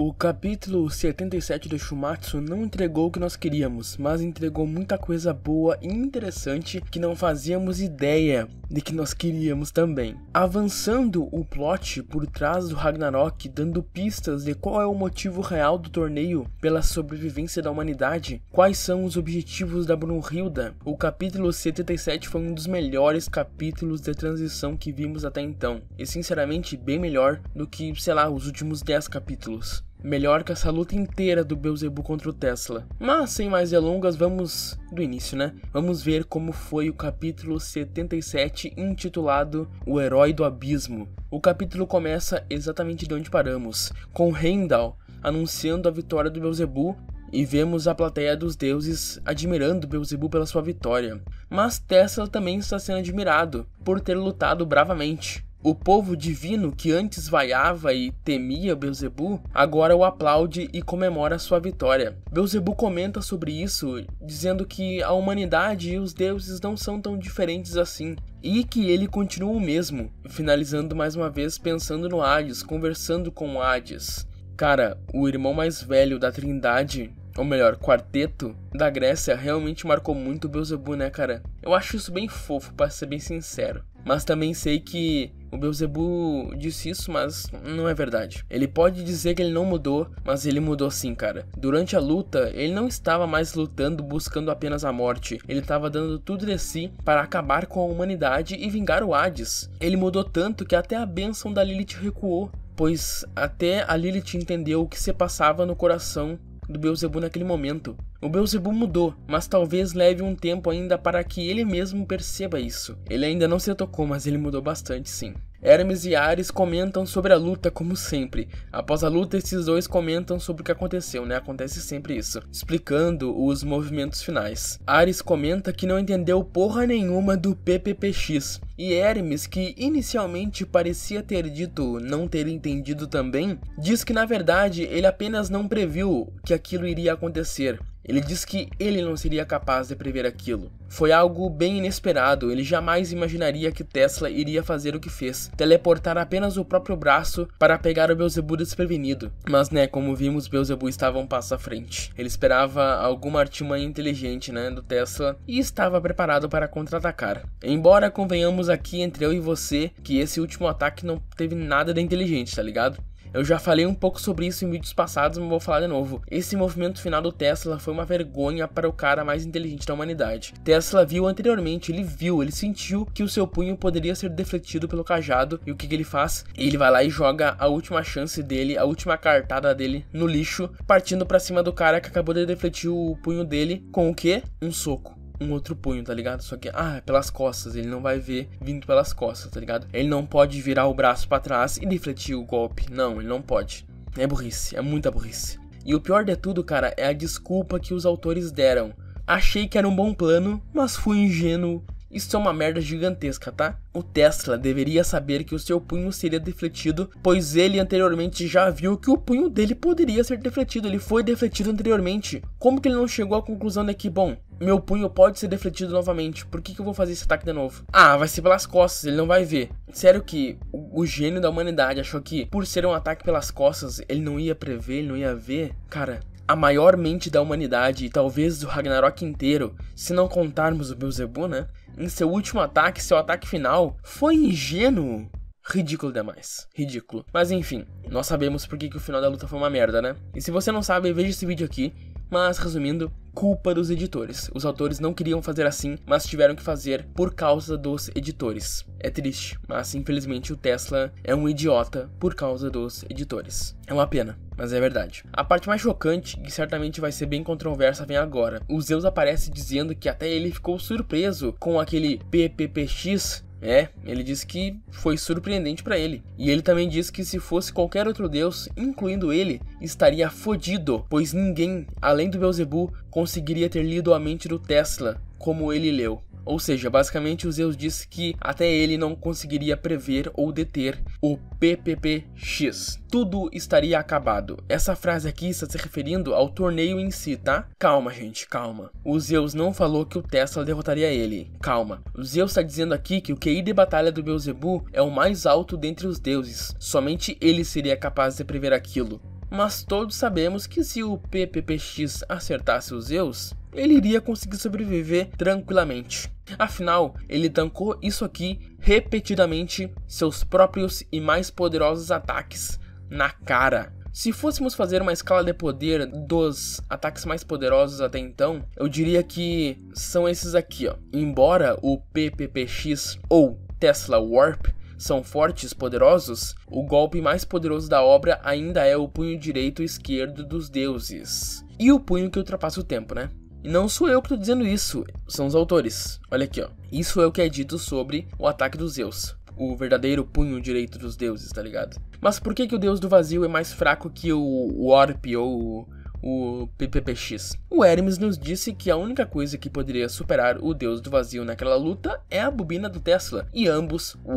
O capítulo 77 do Shumatsu não entregou o que nós queríamos, mas entregou muita coisa boa e interessante que não fazíamos ideia de que nós queríamos também. Avançando o plot por trás do Ragnarok, dando pistas de qual é o motivo real do torneio pela sobrevivência da humanidade, quais são os objetivos da Brunhilda. O capítulo 77 foi um dos melhores capítulos de transição que vimos até então, e sinceramente bem melhor do que, sei lá, os últimos 10 capítulos. Melhor que essa luta inteira do Beelzebub contra o Tesla. Mas sem mais delongas, vamos do início, né? Vamos ver como foi o capítulo 77 intitulado O Herói do Abismo. O capítulo começa exatamente de onde paramos, com Heimdall anunciando a vitória do Beelzebub e vemos a plateia dos deuses admirando Beelzebub pela sua vitória. Mas Tesla também está sendo admirado por ter lutado bravamente. O povo divino que antes vaiava e temia Beuzebu, agora o aplaude e comemora sua vitória. Beuzebu comenta sobre isso, dizendo que a humanidade e os deuses não são tão diferentes assim, e que ele continua o mesmo, finalizando mais uma vez pensando no Hades, conversando com Hades. Cara, o irmão mais velho da Trindade, ou melhor, quarteto da Grécia realmente marcou muito o Beelzebub, né, cara? Eu acho isso bem fofo, para ser bem sincero. Mas também sei que o Beelzebu disse isso, mas não é verdade. Ele pode dizer que ele não mudou, mas ele mudou sim, cara. Durante a luta, ele não estava mais lutando buscando apenas a morte. Ele estava dando tudo de si para acabar com a humanidade e vingar o Hades. Ele mudou tanto que até a bênção da Lilith recuou, pois até a Lilith entendeu o que se passava no coração do Beelzebu naquele momento. O Beelzebub mudou, mas talvez leve um tempo ainda para que ele mesmo perceba isso. Ele ainda não se tocou, mas ele mudou bastante sim. Hermes e Ares comentam sobre a luta como sempre. Após a luta, esses dois comentam sobre o que aconteceu, né? Acontece sempre isso, explicando os movimentos finais. Ares comenta que não entendeu porra nenhuma do PPPX. E Hermes, que inicialmente parecia ter dito não ter entendido também, diz que na verdade ele apenas não previu que aquilo iria acontecer. Ele diz que ele não seria capaz de prever aquilo. Foi algo bem inesperado, ele jamais imaginaria que Tesla iria fazer o que fez, teleportar apenas o próprio braço para pegar o Beelzebub desprevenido. Mas né, como vimos, Beelzebub estava um passo à frente. Ele esperava alguma artimanha inteligente, né, do Tesla e estava preparado para contra-atacar. Embora convenhamos aqui entre eu e você que esse último ataque não teve nada de inteligente, tá ligado? Eu já falei um pouco sobre isso em vídeos passados, mas vou falar de novo. Esse movimento final do Tesla foi uma vergonha para o cara mais inteligente da humanidade. Tesla viu anteriormente, ele viu, ele sentiu que o seu punho poderia ser defletido pelo cajado. E o que, que ele faz? Ele vai lá e joga a última chance dele, a última cartada dele no lixo, partindo para cima do cara que acabou de defletir o punho dele com o que? Um soco um outro punho, tá ligado? Só que, ah, é pelas costas, ele não vai ver vindo pelas costas, tá ligado? Ele não pode virar o braço para trás e defletir o golpe. Não, ele não pode. É burrice, é muita burrice. E o pior de tudo, cara, é a desculpa que os autores deram. Achei que era um bom plano, mas fui ingênuo isso é uma merda gigantesca, tá? O Tesla deveria saber que o seu punho seria defletido, pois ele anteriormente já viu que o punho dele poderia ser defletido, ele foi defletido anteriormente. Como que ele não chegou à conclusão de que, bom, meu punho pode ser defletido novamente, por que, que eu vou fazer esse ataque de novo? Ah, vai ser pelas costas, ele não vai ver. Sério que o, o gênio da humanidade achou que, por ser um ataque pelas costas, ele não ia prever, ele não ia ver? Cara, a maior mente da humanidade e talvez do Ragnarok inteiro, se não contarmos o Beelzebub, né? em seu último ataque, seu ataque final, foi ingênuo. Ridículo demais. Ridículo. Mas enfim, nós sabemos por que, que o final da luta foi uma merda, né? E se você não sabe, veja esse vídeo aqui mas, resumindo, culpa dos editores. Os autores não queriam fazer assim, mas tiveram que fazer por causa dos editores. É triste, mas infelizmente o Tesla é um idiota por causa dos editores. É uma pena, mas é verdade. A parte mais chocante, que certamente vai ser bem controversa, vem agora. O Zeus aparece dizendo que até ele ficou surpreso com aquele PPPX é, ele disse que foi surpreendente para ele. E ele também disse que se fosse qualquer outro deus, incluindo ele, estaria fodido, pois ninguém, além do Beelzebub, conseguiria ter lido a mente do Tesla como ele leu. Ou seja, basicamente o Zeus disse que até ele não conseguiria prever ou deter o PPPX. Tudo estaria acabado. Essa frase aqui está se referindo ao torneio em si, tá? Calma, gente, calma. O Zeus não falou que o Tesla derrotaria ele. Calma. O Zeus está dizendo aqui que o QI de batalha do Beelzebub é o mais alto dentre os deuses. Somente ele seria capaz de prever aquilo mas todos sabemos que se o PPPX acertasse os Zeus, ele iria conseguir sobreviver tranquilamente. Afinal, ele tancou isso aqui repetidamente seus próprios e mais poderosos ataques na cara. Se fôssemos fazer uma escala de poder dos ataques mais poderosos até então, eu diria que são esses aqui, ó. Embora o PPPX ou Tesla Warp são fortes, poderosos, o golpe mais poderoso da obra ainda é o punho direito e esquerdo dos deuses. E o punho que ultrapassa o tempo, né? E não sou eu que estou dizendo isso, são os autores. Olha aqui, ó. Isso é o que é dito sobre o ataque dos Zeus. O verdadeiro punho direito dos deuses, tá ligado? Mas por que, que o deus do vazio é mais fraco que o, Warp ou o, o PPPX? O Hermes nos disse que a única coisa que poderia superar o deus do vazio naquela luta é a bobina do Tesla, e ambos, o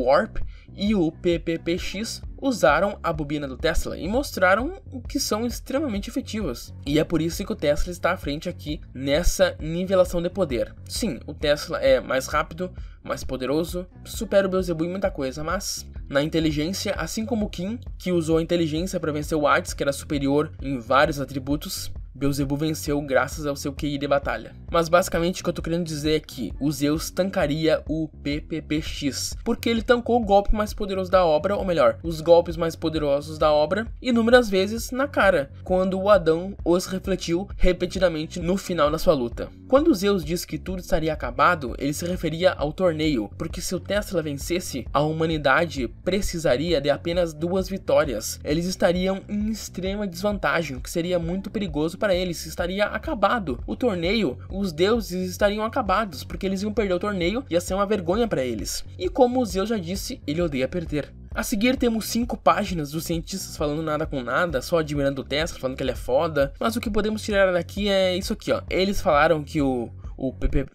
e o PPPX, usaram a bobina do Tesla e mostraram que são extremamente efetivas. E é por isso que o Tesla está à frente aqui nessa nivelação de poder. Sim, o Tesla é mais rápido, mais poderoso, supera o Beelzebub em muita coisa, mas na inteligência, assim como o Kim, que usou a inteligência para vencer o Hades, que era superior em vários atributos, Beelzebub venceu graças ao seu QI de batalha. Mas basicamente o que eu tô querendo dizer é que o Zeus tancaria o PPPX, porque ele tancou o golpe mais poderoso da obra, ou melhor, os golpes mais poderosos da obra, inúmeras vezes na cara, quando o Adão os refletiu repetidamente no final da sua luta. Quando Zeus disse que tudo estaria acabado, ele se referia ao torneio, porque se o Tesla vencesse, a humanidade precisaria de apenas duas vitórias. Eles estariam em extrema desvantagem, o que seria muito perigoso para para eles estaria acabado. O torneio, os deuses estariam acabados, porque eles iam perder o torneio, e ia ser uma vergonha para eles. E como o Zeus já disse, ele odeia perder. A seguir temos cinco páginas dos cientistas falando nada com nada, só admirando o Tesla, falando que ele é foda. Mas o que podemos tirar daqui é isso aqui, ó. Eles falaram que o o PP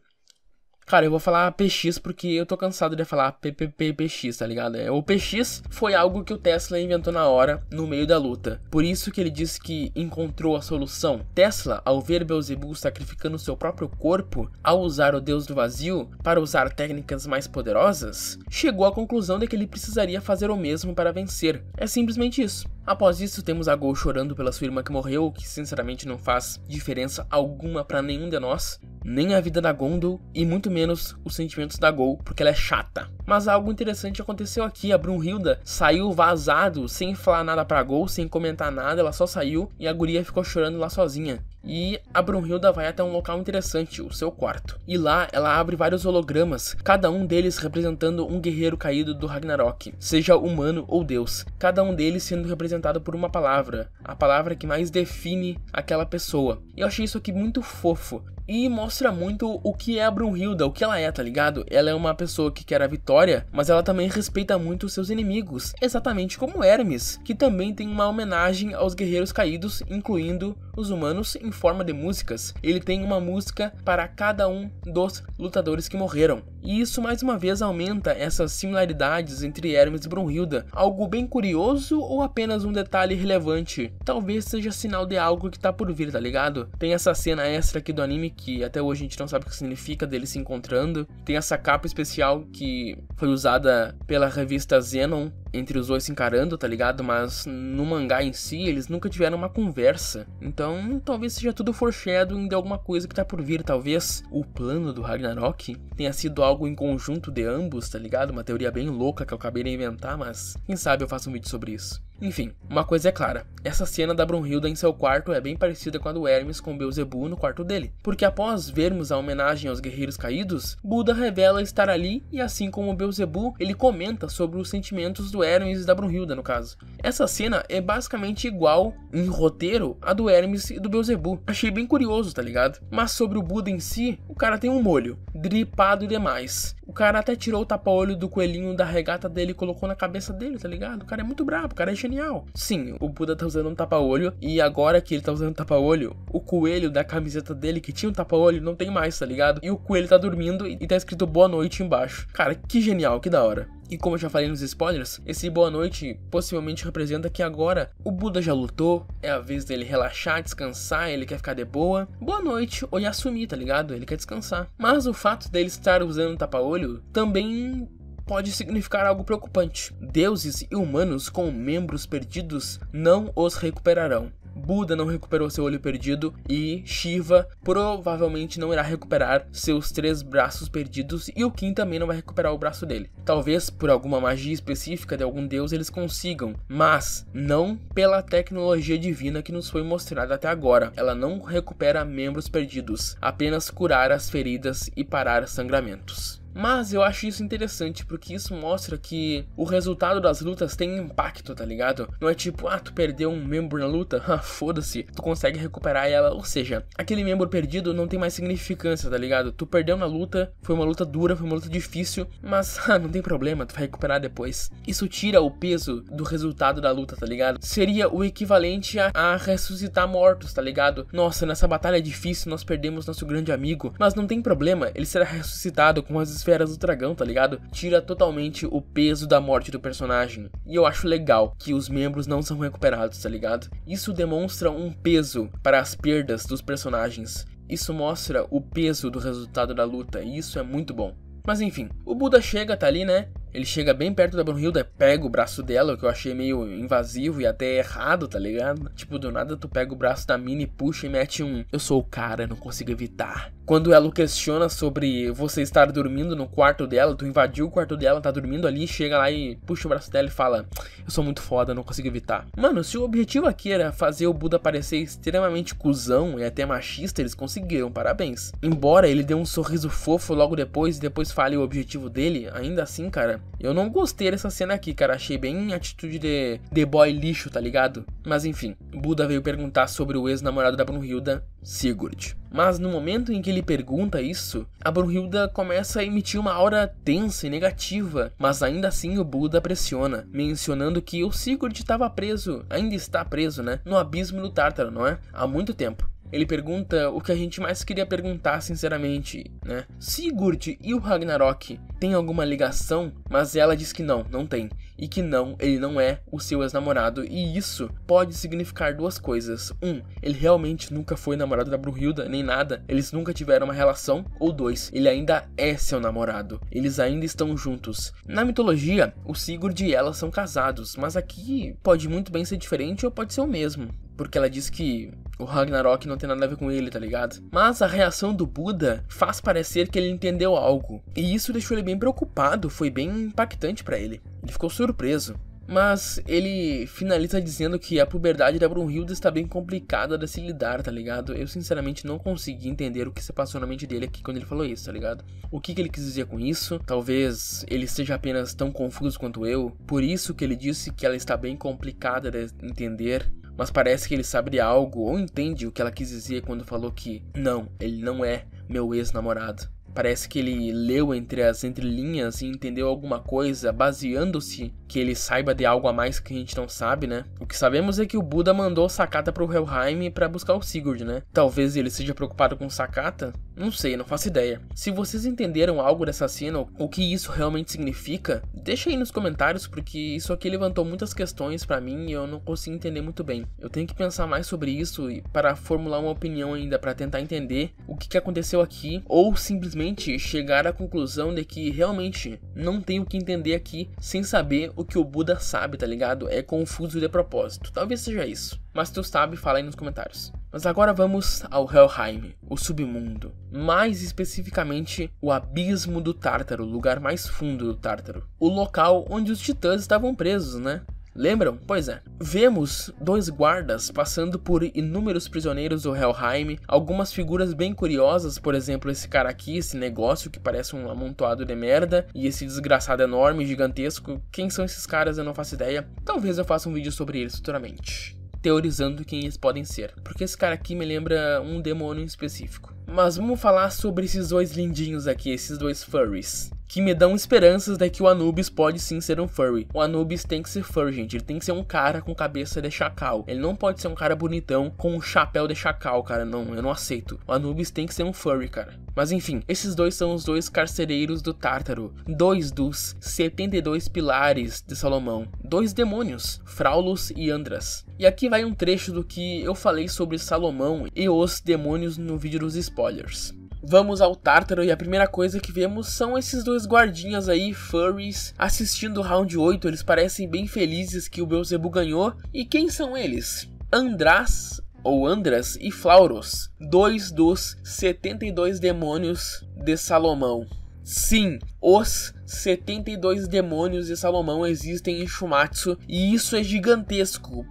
Cara, eu vou falar PX porque eu tô cansado de falar PPPPX, tá ligado? É, o PX foi algo que o Tesla inventou na hora, no meio da luta. Por isso que ele disse que encontrou a solução. Tesla, ao ver Beelzebub sacrificando seu próprio corpo ao usar o Deus do Vazio para usar técnicas mais poderosas, chegou à conclusão de que ele precisaria fazer o mesmo para vencer. É simplesmente isso. Após isso, temos a Gol chorando pela sua irmã que morreu, o que sinceramente não faz diferença alguma para nenhum de nós, nem a vida da Gondol e muito menos os sentimentos da Gol, porque ela é chata. Mas algo interessante aconteceu aqui, a Brunhilda saiu vazado, sem falar nada pra Gol, sem comentar nada, ela só saiu e a guria ficou chorando lá sozinha e a Brunhilda vai até um local interessante, o seu quarto. E lá ela abre vários hologramas, cada um deles representando um guerreiro caído do Ragnarok, seja humano ou deus, cada um deles sendo representado por uma palavra, a palavra que mais define aquela pessoa. Eu achei isso aqui muito fofo, e mostra muito o que é a Brunhilda, o que ela é, tá ligado? Ela é uma pessoa que quer a vitória, mas ela também respeita muito seus inimigos, exatamente como Hermes, que também tem uma homenagem aos guerreiros caídos, incluindo os humanos em forma de músicas. Ele tem uma música para cada um dos lutadores que morreram. E isso mais uma vez aumenta essas similaridades entre Hermes e Brunhilda. Algo bem curioso ou apenas um detalhe relevante? Talvez seja sinal de algo que tá por vir, tá ligado? Tem essa cena extra aqui do anime que até hoje a gente não sabe o que significa dele se encontrando. Tem essa capa especial que foi usada pela revista Zenon entre os dois se encarando, tá ligado? Mas no mangá em si, eles nunca tiveram uma conversa. Então, talvez seja tudo foreshadowing de alguma coisa que tá por vir. Talvez o plano do Ragnarok tenha sido algo em conjunto de ambos, tá ligado? Uma teoria bem louca que eu acabei de inventar, mas quem sabe eu faço um vídeo sobre isso. Enfim, uma coisa é clara, essa cena da Brunhilda em seu quarto é bem parecida com a do Hermes com Beelzebub no quarto dele, porque após vermos a homenagem aos guerreiros caídos, Buda revela estar ali e assim como Beelzebub, ele comenta sobre os sentimentos do Hermes e da Brunhilda no caso. Essa cena é basicamente igual em roteiro a do Hermes e do Beelzebub. Achei bem curioso, tá ligado? Mas sobre o Buda em si, o cara tem um molho, dripado demais. O cara até tirou o tapa-olho do coelhinho da regata dele e colocou na cabeça dele, tá ligado? O cara é muito brabo, o cara é genial. Sim, o Buda tá usando um tapa-olho e agora que ele tá usando um tapa-olho, o coelho da camiseta dele que tinha um tapa-olho não tem mais, tá ligado? E o coelho tá dormindo e tá escrito boa noite embaixo. Cara, que genial, que da hora. E como eu já falei nos spoilers, esse boa noite possivelmente representa que agora o Buda já lutou, é a vez dele relaxar, descansar, ele quer ficar de boa. Boa noite, ou sumir tá ligado? Ele quer descansar. Mas o fato dele estar usando tapa-olho também pode significar algo preocupante. Deuses e humanos com membros perdidos não os recuperarão. Buda não recuperou seu olho perdido e Shiva provavelmente não irá recuperar seus três braços perdidos e o Kim também não vai recuperar o braço dele. Talvez por alguma magia específica de algum deus eles consigam, mas não pela tecnologia divina que nos foi mostrada até agora. Ela não recupera membros perdidos, apenas curar as feridas e parar sangramentos. Mas eu acho isso interessante porque isso mostra que o resultado das lutas tem impacto, tá ligado? Não é tipo, ah, tu perdeu um membro na luta, ah, foda-se, tu consegue recuperar ela. Ou seja, aquele membro perdido não tem mais significância, tá ligado? Tu perdeu na luta, foi uma luta dura, foi uma luta difícil, mas ah, não tem problema, tu vai recuperar depois. Isso tira o peso do resultado da luta, tá ligado? Seria o equivalente a, a ressuscitar mortos, tá ligado? Nossa, nessa batalha difícil nós perdemos nosso grande amigo, mas não tem problema, ele será ressuscitado com as Feras do Dragão, tá ligado? Tira totalmente o peso da morte do personagem. E eu acho legal que os membros não são recuperados, tá ligado? Isso demonstra um peso para as perdas dos personagens. Isso mostra o peso do resultado da luta, e isso é muito bom. Mas enfim, o Buda chega, tá ali, né? Ele chega bem perto da Brunhilda, pega o braço dela, o que eu achei meio invasivo e até errado, tá ligado? Tipo, do nada tu pega o braço da Minnie, puxa e mete um Eu sou o cara, não consigo evitar. Quando ela o questiona sobre você estar dormindo no quarto dela, tu invadiu o quarto dela, tá dormindo ali, chega lá e puxa o braço dela e fala: Eu sou muito foda, não consigo evitar. Mano, se o objetivo aqui era fazer o Buda parecer extremamente cuzão e até machista, eles conseguiram, parabéns. Embora ele dê um sorriso fofo logo depois e depois fale o objetivo dele, ainda assim, cara, eu não gostei dessa cena aqui, cara. Achei bem atitude de, de boy lixo, tá ligado? Mas enfim, Buda veio perguntar sobre o ex-namorado da Brunhilda, Sigurd. Mas no momento em que ele pergunta isso, a Brunhilda começa a emitir uma aura tensa e negativa, mas ainda assim o Buda pressiona, mencionando que o Sigurd estava preso, ainda está preso, né, no abismo do Tártaro, não é? Há muito tempo. Ele pergunta o que a gente mais queria perguntar, sinceramente, né? Sigurd e o Ragnarok têm alguma ligação? Mas ela diz que não, não tem. E que não, ele não é o seu ex-namorado. E isso pode significar duas coisas. Um, ele realmente nunca foi namorado da Bruhilda, nem nada. Eles nunca tiveram uma relação. Ou dois, ele ainda é seu namorado. Eles ainda estão juntos. Na mitologia, o Sigurd e ela são casados, mas aqui pode muito bem ser diferente ou pode ser o mesmo porque ela diz que o Ragnarok não tem nada a ver com ele, tá ligado? Mas a reação do Buda faz parecer que ele entendeu algo, e isso deixou ele bem preocupado, foi bem impactante para ele. Ele ficou surpreso. Mas ele finaliza dizendo que a puberdade da Brunhilda está bem complicada de se lidar, tá ligado? Eu sinceramente não consegui entender o que se passou na mente dele aqui quando ele falou isso, tá ligado? O que, que ele quis dizer com isso? Talvez ele seja apenas tão confuso quanto eu, por isso que ele disse que ela está bem complicada de entender mas parece que ele sabe de algo ou entende o que ela quis dizer quando falou que não, ele não é meu ex-namorado. Parece que ele leu entre as entrelinhas e entendeu alguma coisa, baseando-se que ele saiba de algo a mais que a gente não sabe, né? O que sabemos é que o Buda mandou Sakata pro Helheim para buscar o Sigurd, né? Talvez ele seja preocupado com Sakata, não sei, não faço ideia. Se vocês entenderam algo dessa cena, o que isso realmente significa, deixa aí nos comentários, porque isso aqui levantou muitas questões para mim e eu não consigo entender muito bem. Eu tenho que pensar mais sobre isso para formular uma opinião ainda, para tentar entender o que, que aconteceu aqui, ou simplesmente chegar à conclusão de que realmente não tenho o que entender aqui sem saber o que o Buda sabe, tá ligado? É confuso de propósito. Talvez seja isso. Mas tu sabe, fala aí nos comentários. Mas agora vamos ao Helheim, o submundo. Mais especificamente, o Abismo do Tártaro, o lugar mais fundo do Tártaro. O local onde os titãs estavam presos, né? Lembram? Pois é. Vemos dois guardas passando por inúmeros prisioneiros do Helheim, algumas figuras bem curiosas, por exemplo, esse cara aqui, esse negócio que parece um amontoado de merda, e esse desgraçado enorme, gigantesco. Quem são esses caras eu não faço ideia. Talvez eu faça um vídeo sobre eles futuramente teorizando quem eles podem ser. Porque esse cara aqui me lembra um demônio em específico. Mas vamos falar sobre esses dois lindinhos aqui, esses dois furries. Que me dão esperanças de que o Anubis pode sim ser um furry. O Anubis tem que ser furry, gente. Ele tem que ser um cara com cabeça de chacal. Ele não pode ser um cara bonitão com um chapéu de chacal, cara. Não, eu não aceito. O Anubis tem que ser um furry, cara. Mas enfim, esses dois são os dois carcereiros do Tártaro. Dois dos 72 pilares de Salomão. Dois demônios, Fraulus e Andras. E aqui vai um trecho do que eu falei sobre Salomão e os demônios no vídeo dos espíritos spoilers. Vamos ao Tártaro e a primeira coisa que vemos são esses dois guardinhas aí, furries, assistindo o round 8, eles parecem bem felizes que o Beelzebub ganhou. E quem são eles? András, ou Andras, e Flauros, dois dos 72 demônios de Salomão. Sim, os 72 demônios de Salomão existem em Shumatsu e isso é gigantesco.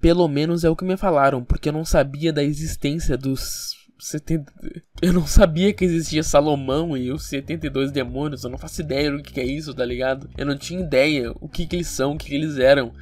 Pelo menos é o que me falaram, porque eu não sabia da existência dos 70... Eu não sabia que existia Salomão e os 72 demônios, eu não faço ideia do que é isso, tá ligado? Eu não tinha ideia o que, que eles são, o que, que eles eram.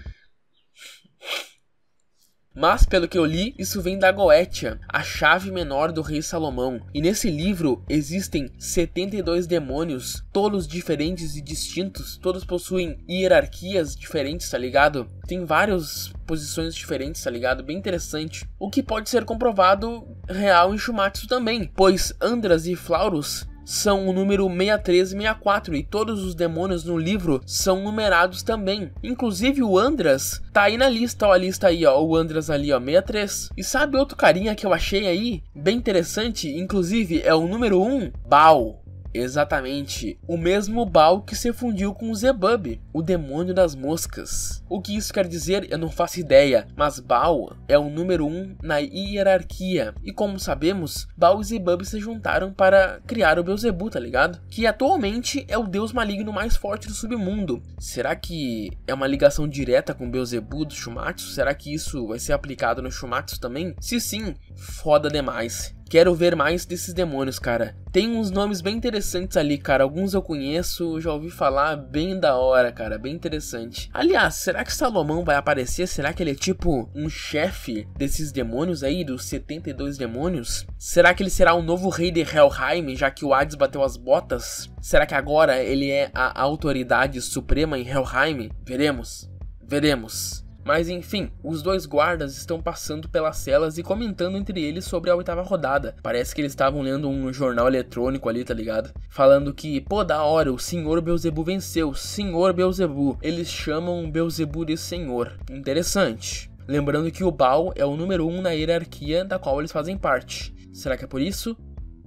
Mas, pelo que eu li, isso vem da Goetia, a chave menor do rei Salomão. E nesse livro existem 72 demônios, todos diferentes e distintos, todos possuem hierarquias diferentes, tá ligado? Tem várias posições diferentes, tá ligado? Bem interessante. O que pode ser comprovado real em Shumatsu também, pois Andras e Flaurus são o número 63 e 64 e todos os demônios no livro são numerados também. Inclusive o Andras tá aí na lista, ó, a lista aí, ó, o Andras ali, ó, 63. E sabe outro carinha que eu achei aí? Bem interessante, inclusive é o número 1, Baal. Exatamente, o mesmo Baal que se fundiu com Zebub, o demônio das moscas. O que isso quer dizer eu não faço ideia, mas Baal é o número 1 um na hierarquia. E como sabemos, Baal e Zebub se juntaram para criar o Beelzebub, tá ligado? Que atualmente é o deus maligno mais forte do submundo. Será que é uma ligação direta com Beelzebub do Shumatsu? Será que isso vai ser aplicado no Shumatsu também? Se sim, foda demais. Quero ver mais desses demônios, cara. Tem uns nomes bem interessantes ali, cara. Alguns eu conheço, já ouvi falar, bem da hora, cara. Bem interessante. Aliás, será que Salomão vai aparecer? Será que ele é tipo um chefe desses demônios aí, dos 72 demônios? Será que ele será o novo rei de Helheim, já que o Hades bateu as botas? Será que agora ele é a autoridade suprema em Helheim? Veremos. Veremos. Mas enfim, os dois guardas estão passando pelas celas e comentando entre eles sobre a oitava rodada. Parece que eles estavam lendo um jornal eletrônico ali, tá ligado? Falando que, pô, da hora, o senhor Beuzebu venceu, senhor Beuzebu. Eles chamam Beuzebu de senhor. Interessante. Lembrando que o Baal é o número 1 um na hierarquia da qual eles fazem parte. Será que é por isso?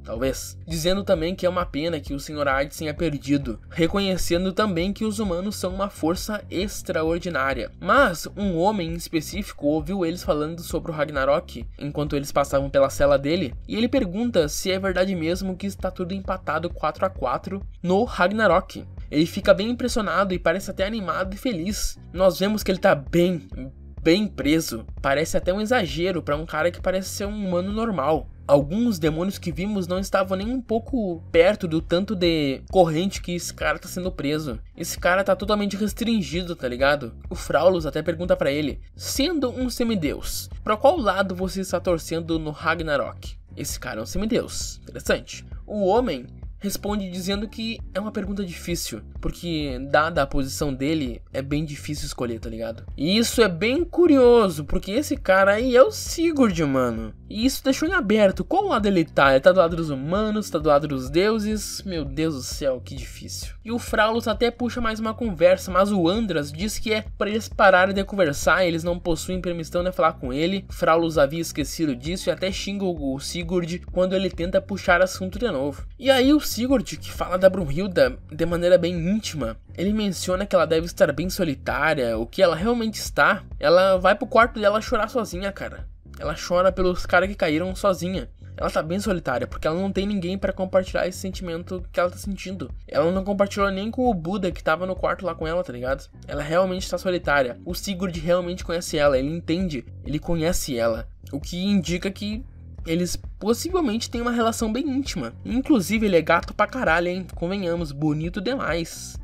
talvez. Dizendo também que é uma pena que o Sr. Hades tenha perdido, reconhecendo também que os humanos são uma força extraordinária. Mas um homem em específico ouviu eles falando sobre o Ragnarok enquanto eles passavam pela cela dele, e ele pergunta se é verdade mesmo que está tudo empatado 4 a 4 no Ragnarok. Ele fica bem impressionado e parece até animado e feliz. Nós vemos que ele está bem, bem preso. Parece até um exagero para um cara que parece ser um humano normal alguns demônios que vimos não estavam nem um pouco perto do tanto de corrente que esse cara tá sendo preso. Esse cara tá totalmente restringido, tá ligado? O Fraulus até pergunta para ele: sendo um semideus, para qual lado você está torcendo no Ragnarok? Esse cara é um semideus. Interessante. O homem responde dizendo que é uma pergunta difícil, porque dada a posição dele, é bem difícil escolher, tá ligado? E isso é bem curioso, porque esse cara aí é o Sigurd, mano. E isso deixou em aberto qual lado ele tá. Ele tá do lado dos humanos, tá do lado dos deuses. Meu Deus do céu, que difícil. E o Fraulus até puxa mais uma conversa, mas o Andras diz que é para eles pararem de conversar, eles não possuem permissão de falar com ele. Fraulus havia esquecido disso e até xinga o Sigurd quando ele tenta puxar assunto de novo. E aí o Sigurd, que fala da Brunhilda de maneira bem íntima, ele menciona que ela deve estar bem solitária, o que ela realmente está. Ela vai pro quarto dela chorar sozinha, cara. Ela chora pelos caras que caíram sozinha. Ela tá bem solitária, porque ela não tem ninguém para compartilhar esse sentimento que ela tá sentindo. Ela não compartilhou nem com o Buda que tava no quarto lá com ela, tá ligado? Ela realmente tá solitária. O Sigurd realmente conhece ela, ele entende, ele conhece ela. O que indica que eles possivelmente têm uma relação bem íntima. Inclusive, ele é gato pra caralho, hein? Convenhamos, bonito demais.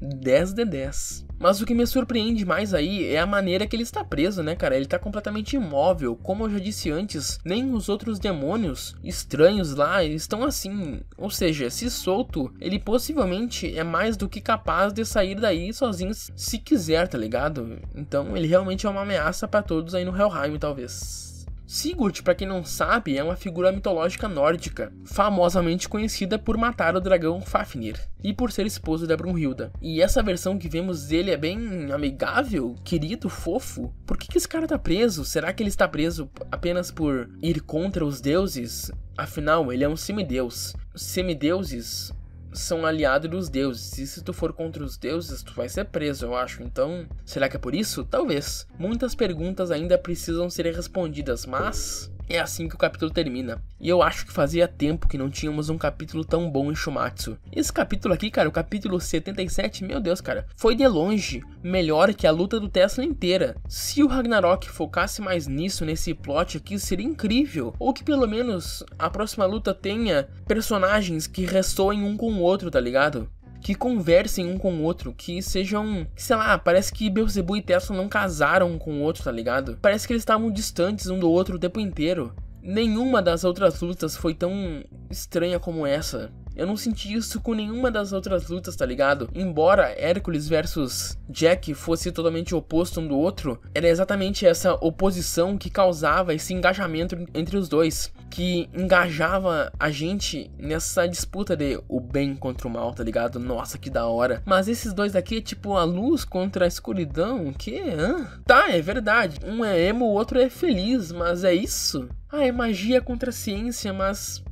10 de 10. Mas o que me surpreende mais aí é a maneira que ele está preso, né, cara? Ele está completamente imóvel. Como eu já disse antes, nem os outros demônios estranhos lá estão assim. Ou seja, se solto, ele possivelmente é mais do que capaz de sair daí sozinho se quiser, tá ligado? Então ele realmente é uma ameaça para todos aí no Hellheim, talvez. Sigurd, para quem não sabe, é uma figura mitológica nórdica, famosamente conhecida por matar o dragão Fafnir e por ser esposo da Brunhilda. E essa versão que vemos dele é bem amigável, querido, fofo. Por que, que esse cara tá preso? Será que ele está preso apenas por ir contra os deuses? Afinal, ele é um semideus. Semideuses são aliados dos deuses. E se tu for contra os deuses, tu vai ser preso, eu acho. Então, será que é por isso? Talvez. Muitas perguntas ainda precisam ser respondidas, mas é assim que o capítulo termina. E eu acho que fazia tempo que não tínhamos um capítulo tão bom em Shumatsu. Esse capítulo aqui, cara, o capítulo 77, meu Deus, cara, foi de longe melhor que a luta do Tesla inteira. Se o Ragnarok focasse mais nisso, nesse plot aqui, seria incrível. Ou que pelo menos a próxima luta tenha personagens que ressoem um com o outro, tá ligado? que conversem um com o outro, que sejam, sei lá, parece que Beelzebub e Tesla não casaram um com o outro, tá ligado? Parece que eles estavam distantes um do outro o tempo inteiro. Nenhuma das outras lutas foi tão estranha como essa. Eu não senti isso com nenhuma das outras lutas, tá ligado? Embora Hércules versus Jack fosse totalmente oposto um do outro, era exatamente essa oposição que causava esse engajamento entre os dois, que engajava a gente nessa disputa de o bem contra o mal, tá ligado? Nossa, que da hora. Mas esses dois aqui tipo a luz contra a escuridão, que? Hã? Tá, é verdade. Um é emo, o outro é feliz, mas é isso? Ah, é magia contra a ciência, mas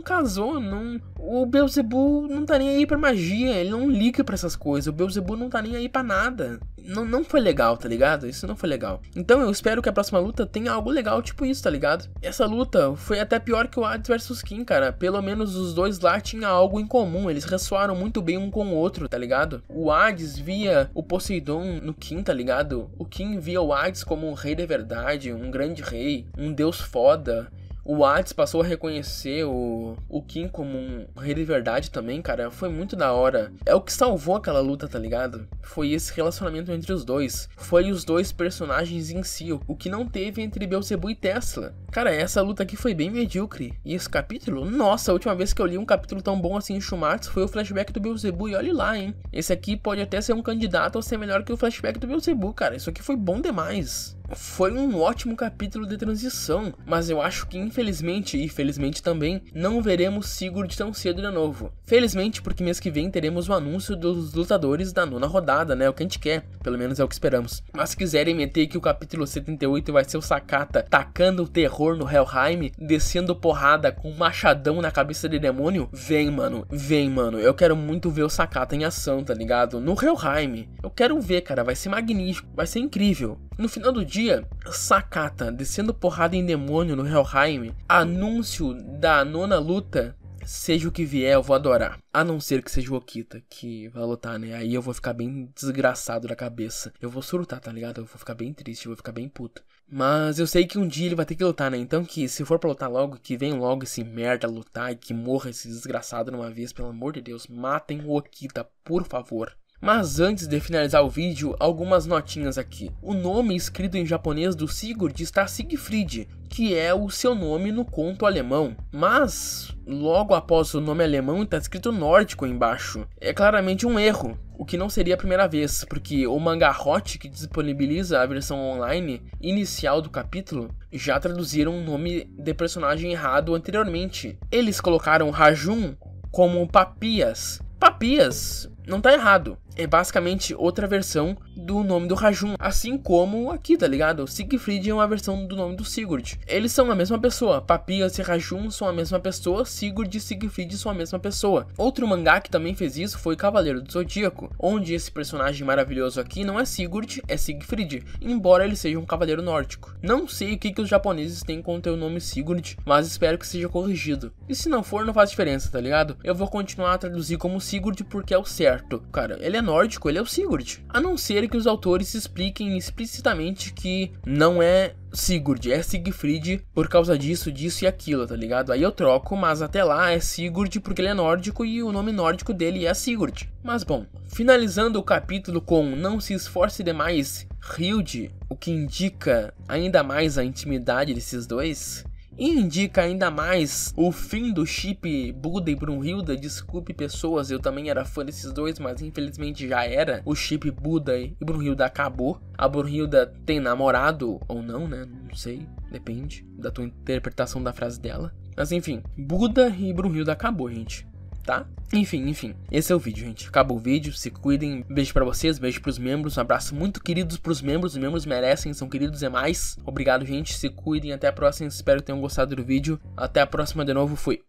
não casou, não. O Beelzebub não tá nem aí pra magia, ele não liga para essas coisas. O Beelzebub não tá nem aí para nada. Não, não foi legal, tá ligado? Isso não foi legal. Então eu espero que a próxima luta tenha algo legal, tipo isso, tá ligado? Essa luta foi até pior que o Hades versus Kim, cara. Pelo menos os dois lá tinham algo em comum. Eles ressoaram muito bem um com o outro, tá ligado? O Hades via o Poseidon no Kim, tá ligado? O Kim via o Hades como um rei de verdade, um grande rei, um deus foda. O Watts passou a reconhecer o, o Kim como um rei de verdade também, cara. Foi muito da hora. É o que salvou aquela luta, tá ligado? Foi esse relacionamento entre os dois. Foi os dois personagens em si, o que não teve entre Belzebu e Tesla. Cara, essa luta aqui foi bem medíocre. E esse capítulo? Nossa, a última vez que eu li um capítulo tão bom assim em Schumacher foi o flashback do Belzebu. e olhe lá, hein? Esse aqui pode até ser um candidato a ser melhor que o flashback do Belzebu, cara. Isso aqui foi bom demais foi um ótimo capítulo de transição, mas eu acho que infelizmente e felizmente também não veremos Sigurd tão cedo de novo. Felizmente, porque mês que vem teremos o anúncio dos lutadores da nona rodada, né? O que a gente quer, pelo menos é o que esperamos. Mas se quiserem meter que o capítulo 78 vai ser o Sakata tacando o terror no Helheim, descendo porrada com um machadão na cabeça de demônio, vem, mano, vem, mano. Eu quero muito ver o Sakata em ação, tá ligado? No Helheim. Eu quero ver, cara, vai ser magnífico, vai ser incrível. No final do dia, dia, Sakata descendo porrada em demônio no Helheim, anúncio da nona luta seja o que vier, eu vou adorar. A não ser que seja o Okita que vai lutar, né? Aí eu vou ficar bem desgraçado da cabeça. Eu vou surtar, tá ligado? Eu vou ficar bem triste, eu vou ficar bem puto. Mas eu sei que um dia ele vai ter que lutar, né? Então que se for pra lutar logo, que venha logo esse merda lutar e que morra esse desgraçado numa vez, pelo amor de Deus. Matem o Okita, por favor. Mas antes de finalizar o vídeo, algumas notinhas aqui. O nome escrito em japonês do Sigurd está Siegfried, que é o seu nome no conto alemão. Mas logo após o nome alemão está escrito nórdico embaixo. É claramente um erro, o que não seria a primeira vez, porque o manga hot que disponibiliza a versão online inicial do capítulo já traduziram o nome de personagem errado anteriormente. Eles colocaram Rajun como Papias. Papias não tá errado, é basicamente outra versão do nome do Rajun, assim como aqui, tá ligado? Siegfried é uma versão do nome do Sigurd. Eles são a mesma pessoa, Papias e Rajun são a mesma pessoa, Sigurd e Siegfried são a mesma pessoa. Outro mangá que também fez isso foi Cavaleiro do Zodíaco, onde esse personagem maravilhoso aqui não é Sigurd, é Siegfried, embora ele seja um cavaleiro nórdico. Não sei o que, que os japoneses têm com o nome Sigurd, mas espero que seja corrigido. E se não for, não faz diferença, tá ligado? Eu vou continuar a traduzir como Sigurd porque é o certo certo. Cara, ele é nórdico, ele é o Sigurd. A não ser que os autores expliquem explicitamente que não é Sigurd, é Siegfried por causa disso, disso e aquilo, tá ligado? Aí eu troco, mas até lá é Sigurd porque ele é nórdico e o nome nórdico dele é Sigurd. Mas bom, finalizando o capítulo com Não se esforce demais, Hilde, o que indica ainda mais a intimidade desses dois, e indica ainda mais o fim do chip Buda e Brunhilda. Desculpe, pessoas, eu também era fã desses dois, mas infelizmente já era. O chip Buda e Brunhilda acabou. A Brunhilda tem namorado ou não, né? Não sei, depende da tua interpretação da frase dela. Mas enfim, Buda e Brunhilda acabou, gente tá? Enfim, enfim. Esse é o vídeo, gente. Acaba o vídeo, se cuidem. Beijo para vocês, beijo pros membros. Um abraço muito queridos pros membros. Os membros merecem, são queridos é mais. Obrigado, gente. Se cuidem. Até a próxima. Espero que tenham gostado do vídeo. Até a próxima de novo. Fui.